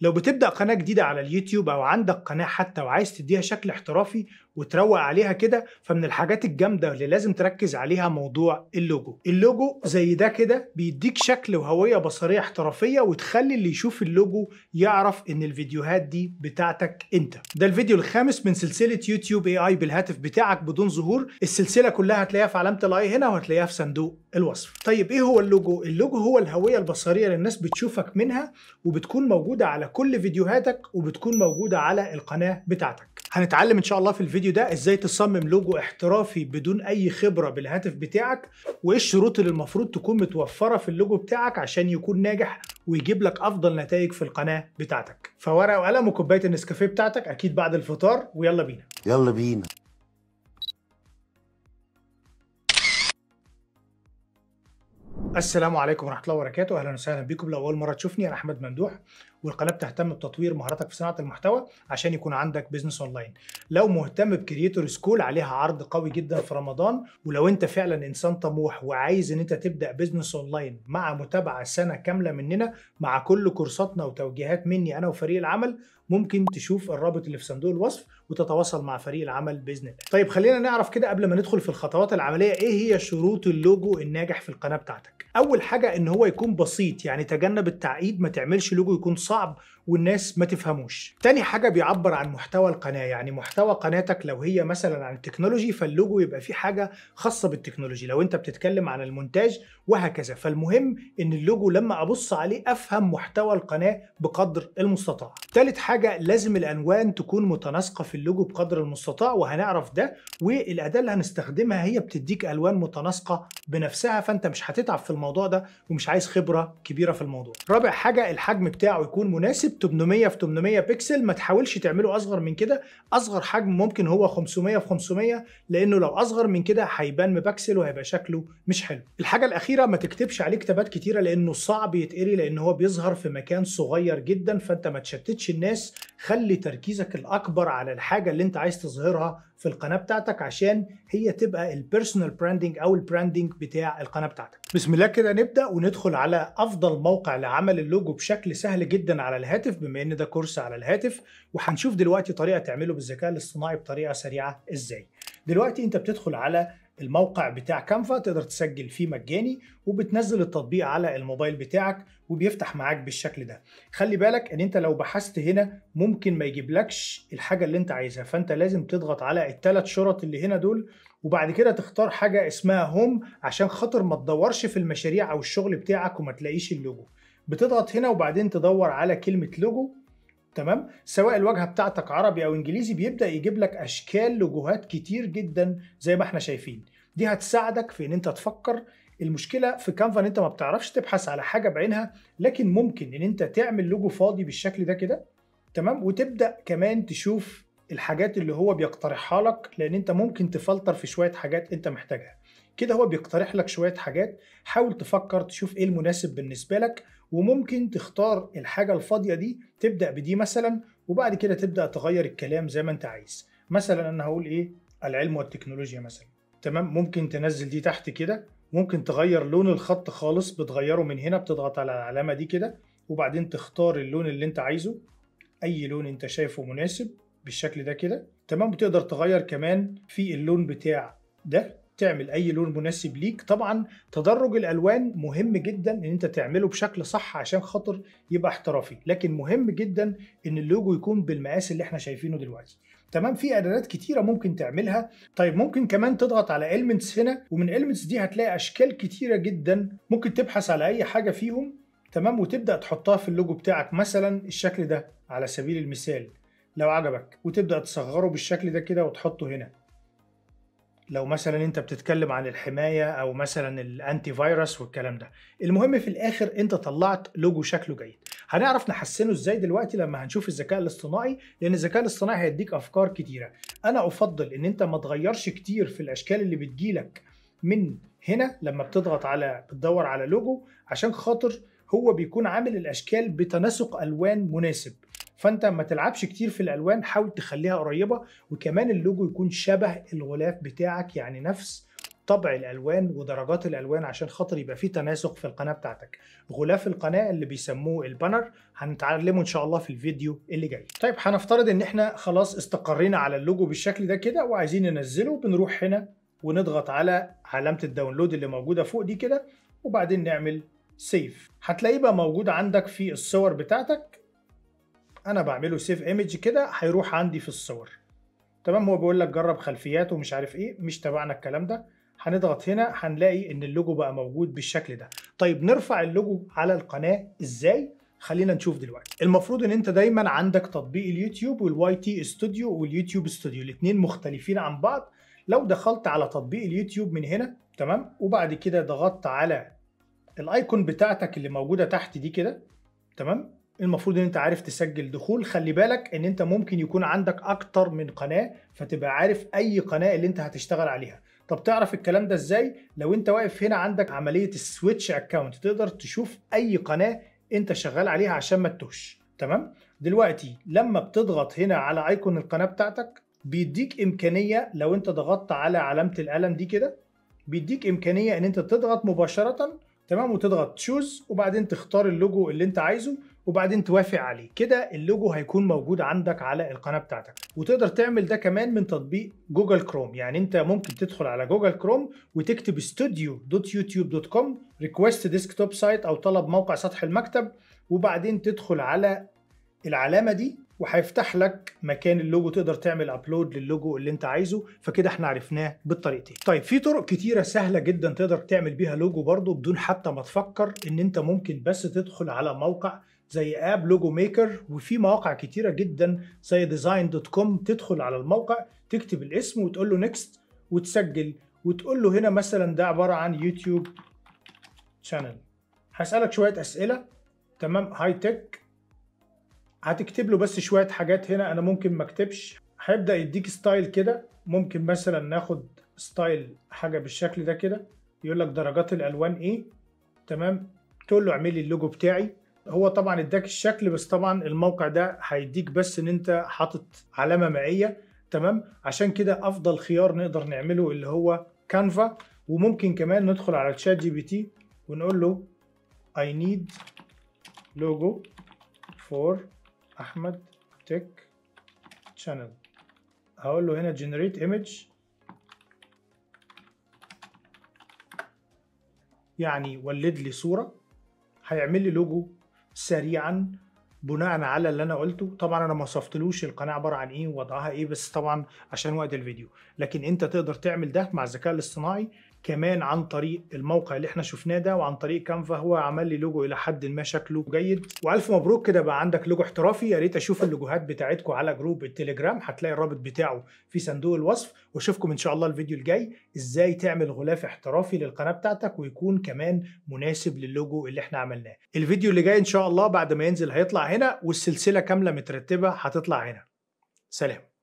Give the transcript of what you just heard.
لو بتبدأ قناة جديدة على اليوتيوب أو عندك قناة حتى وعايز تديها شكل احترافي وتروق عليها كده فمن الحاجات الجامده اللي لازم تركز عليها موضوع اللوجو اللوجو زي ده كده بيديك شكل وهويه بصريه احترافيه وتخلي اللي يشوف اللوجو يعرف ان الفيديوهات دي بتاعتك انت ده الفيديو الخامس من سلسله يوتيوب اي اي بالهاتف بتاعك بدون ظهور السلسله كلها هتلاقيها في علامه الاي هنا وهتلاقيها في صندوق الوصف طيب ايه هو اللوجو اللوجو هو الهويه البصريه اللي الناس بتشوفك منها وبتكون موجوده على كل فيديوهاتك وبتكون موجوده على القناه بتاعتك هنتعلم ان شاء الله في الفيديو ده ازاي تصمم لوجو احترافي بدون اي خبره بالهاتف بتاعك وايه الشروط اللي المفروض تكون متوفره في اللوجو بتاعك عشان يكون ناجح ويجيب لك افضل نتائج في القناه بتاعتك فورقه وقلم وكوبايه النسكافيه بتاعتك اكيد بعد الفطار ويلا بينا يلا بينا السلام عليكم ورحمه الله وبركاته اهلا وسهلا بكم لو اول مره تشوفني انا احمد ممدوح والقناه بتهتم بتطوير مهاراتك في صناعه المحتوى عشان يكون عندك بيزنس اونلاين لو مهتم بكرييتور سكول عليها عرض قوي جدا في رمضان ولو انت فعلا انسان طموح وعايز ان انت تبدا بيزنس اونلاين مع متابعه سنه كامله مننا مع كل كورساتنا وتوجيهات مني انا وفريق العمل ممكن تشوف الرابط اللي في صندوق الوصف وتتواصل مع فريق العمل باذن الله. طيب خلينا نعرف كده قبل ما ندخل في الخطوات العمليه ايه هي شروط اللوجو الناجح في القناه بتاعتك. اول حاجه ان هو يكون بسيط يعني تجنب التعقيد ما تعملش لوجو يكون صعب والناس ما تفهموش تاني حاجة بيعبر عن محتوى القناة يعني محتوى قناتك لو هي مثلا عن التكنولوجي فاللوجو يبقى فيه حاجة خاصة بالتكنولوجي لو انت بتتكلم عن المونتاج وهكذا فالمهم ان اللوجو لما ابص عليه افهم محتوى القناة بقدر المستطاع تالت حاجة لازم الألوان تكون متناسقة في اللوجو بقدر المستطاع وهنعرف ده والأداة اللي هنستخدمها هي بتديك ألوان متناسقة بنفسها فأنت مش هتتعب في الموضوع ده ومش عايز خبرة كبيرة في الموضوع رابع حاجة الحجم بتاعه يكون يكون مناسب 800 في 800 بكسل ما تحاولش تعمله اصغر من كده اصغر حجم ممكن هو 500 في 500 لانه لو اصغر من كده هيبان مبكسل وهيبقى شكله مش حلو الحاجه الاخيره ما تكتبش عليه كتابات كتيره لانه صعب يتقري لان هو بيظهر في مكان صغير جدا فانت ما تشتتش الناس خلي تركيزك الاكبر على الحاجه اللي انت عايز تظهرها في القناه بتاعتك عشان هي تبقى البيرسونال براندنج او البراندنج بتاع القناه بتاعتك بسم الله كده نبدا وندخل على افضل موقع لعمل اللوجو بشكل سهل جدا على الهاتف بما ان ده كورس على الهاتف وهنشوف دلوقتي طريقه تعمله بالذكاء الاصطناعي بطريقه سريعه ازاي دلوقتي انت بتدخل على الموقع بتاع كانفا تقدر تسجل فيه مجاني وبتنزل التطبيق على الموبايل بتاعك وبيفتح معاك بالشكل ده خلي بالك ان انت لو بحثت هنا ممكن ما يجيبلكش الحاجه اللي انت عايزها فانت لازم تضغط على الثلاث شرط اللي هنا دول وبعد كده تختار حاجه اسمها هوم عشان خاطر ما تدورش في المشاريع او الشغل بتاعك وما تلاقيش اللوجو بتضغط هنا وبعدين تدور على كلمه لوجو تمام سواء الواجهه بتاعتك عربي او انجليزي بيبدا يجيب لك اشكال لوجوهات كتير جدا زي ما احنا شايفين دي هتساعدك في ان انت تفكر المشكله في كانفا ان انت ما بتعرفش تبحث على حاجه بعينها لكن ممكن ان انت تعمل لوجو فاضي بالشكل ده كده تمام وتبدا كمان تشوف الحاجات اللي هو بيقترحها لك لان انت ممكن تفلتر في شويه حاجات انت محتاجها كده هو بيقترح لك شويه حاجات حاول تفكر تشوف ايه المناسب بالنسبه لك وممكن تختار الحاجه الفاضيه دي تبدا بدي مثلا وبعد كده تبدا تغير الكلام زي ما انت عايز مثلا انا هقول ايه العلم والتكنولوجيا مثلا تمام ممكن تنزل دي تحت كده ممكن تغير لون الخط خالص بتغيره من هنا بتضغط على العلامه دي كده وبعدين تختار اللون اللي انت عايزه اي لون انت شايفه مناسب بالشكل ده كده تمام وتقدر تغير كمان في اللون بتاع ده تعمل اي لون مناسب ليك طبعا تدرج الالوان مهم جدا ان انت تعمله بشكل صح عشان خاطر يبقى احترافي لكن مهم جدا ان اللوجو يكون بالمقاس اللي احنا شايفينه دلوقتي تمام في اعدادات كتيره ممكن تعملها طيب ممكن كمان تضغط على المنتس هنا ومن المنتس دي هتلاقي اشكال كتيره جدا ممكن تبحث على اي حاجه فيهم تمام وتبدا تحطها في اللوجو بتاعك مثلا الشكل ده على سبيل المثال لو عجبك وتبدأ تصغره بالشكل ده كده وتحطه هنا لو مثلا انت بتتكلم عن الحماية او مثلا الانتي فيروس والكلام ده المهم في الاخر انت طلعت لوجو شكله جيد هنعرف نحسنه ازاي دلوقتي لما هنشوف الذكاء الاصطناعي لان الذكاء الاصطناعي هيديك افكار كتيرة انا افضل ان انت ما تغيرش كتير في الاشكال اللي بتجيلك من هنا لما بتضغط على بتدور على لوجو عشان خاطر هو بيكون عامل الاشكال بتناسق الوان مناسب فانت ما تلعبش كتير في الالوان حاول تخليها قريبه وكمان اللوجو يكون شبه الغلاف بتاعك يعني نفس طبع الالوان ودرجات الالوان عشان خاطر يبقى في تناسق في القناه بتاعتك غلاف القناه اللي بيسموه البانر هنتعلمه ان شاء الله في الفيديو اللي جاي طيب هنفترض ان احنا خلاص استقرينا على اللوجو بالشكل ده كده وعايزين ننزله بنروح هنا ونضغط على علامه الداونلود اللي موجوده فوق دي كده وبعدين نعمل سيف هتلاقيه بقى موجود عندك في الصور بتاعتك انا بعمله سيف ايمج كده هيروح عندي في الصور تمام هو بيقول لك جرب خلفيات ومش عارف ايه مش تبعنا الكلام ده هنضغط هنا هنلاقي ان اللوجو بقى موجود بالشكل ده طيب نرفع اللوجو على القناه ازاي خلينا نشوف دلوقتي المفروض ان انت دايما عندك تطبيق اليوتيوب والواي تي استوديو واليوتيوب استوديو الاثنين مختلفين عن بعض لو دخلت على تطبيق اليوتيوب من هنا تمام وبعد كده ضغطت على الايكون بتاعتك اللي موجوده تحت دي كده تمام المفروض ان انت عارف تسجل دخول خلي بالك ان انت ممكن يكون عندك اكتر من قناه فتبقى عارف اي قناه اللي انت هتشتغل عليها طب تعرف الكلام ده ازاي لو انت واقف هنا عندك عمليه السويتش اكونت تقدر تشوف اي قناه انت شغال عليها عشان ما تتوش تمام دلوقتي لما بتضغط هنا على ايقون القناه بتاعتك بيديك امكانيه لو انت ضغطت على علامه القلم دي كده بيديك امكانيه ان انت تضغط مباشره تمام وتضغط تشوز وبعدين تختار اللوجو اللي انت عايزه وبعدين توافق عليه كده اللوجو هيكون موجود عندك على القناه بتاعتك وتقدر تعمل ده كمان من تطبيق جوجل كروم يعني انت ممكن تدخل على جوجل كروم وتكتب studio.youtube.com request ديسكتوب سايت او طلب موقع سطح المكتب وبعدين تدخل على العلامه دي وهيفتح لك مكان اللوجو تقدر تعمل ابلود للوجو اللي انت عايزه فكده احنا عرفناه بالطريقتين طيب في طرق كتيره سهله جدا تقدر تعمل بيها لوجو برضو بدون حتى ما تفكر ان انت ممكن بس تدخل على موقع زي اب لوجو ميكر وفي مواقع كتيره جدا زي ديزاين دوت كوم تدخل على الموقع تكتب الاسم وتقول له نيكست وتسجل وتقول له هنا مثلا ده عباره عن يوتيوب شانل هسالك شويه اسئله تمام هاي تك هتكتب له بس شويه حاجات هنا انا ممكن ما اكتبش هيبدا يديك ستايل كده ممكن مثلا ناخد ستايل حاجه بالشكل ده كده يقول لك درجات الالوان ايه تمام تقول له اعمل لي اللوجو بتاعي هو طبعا اداك الشكل بس طبعا الموقع ده هيديك بس ان انت حاطط علامه مائيه تمام عشان كده افضل خيار نقدر نعمله اللي هو كانفا وممكن كمان ندخل على الشات جي بي تي ونقول له اي نيد لوجو فور احمد تك شانل هقول له هنا جنريت ايمج يعني ولد لي صوره هيعمل لي لوجو سريعا بناء على اللي انا قلته طبعا انا ما وصفتلوش القناه عباره عن ايه ووضعها ايه بس طبعا عشان وقت الفيديو لكن انت تقدر تعمل ده مع الذكاء الاصطناعي كمان عن طريق الموقع اللي احنا شفناه ده وعن طريق كانفا هو عمل لي لوجو الى حد ما شكله جيد والف مبروك كده بقى عندك لوجو احترافي يا ريت اشوف اللوجوهات بتاعتكم على جروب التليجرام هتلاقي الرابط بتاعه في صندوق الوصف واشوفكم ان شاء الله الفيديو الجاي ازاي تعمل غلاف احترافي للقناه بتاعتك ويكون كمان مناسب للوجو اللي احنا عملناه الفيديو اللي جاي ان شاء الله بعد ما ينزل هيطلع هنا والسلسله كامله مترتبه هتطلع هنا سلام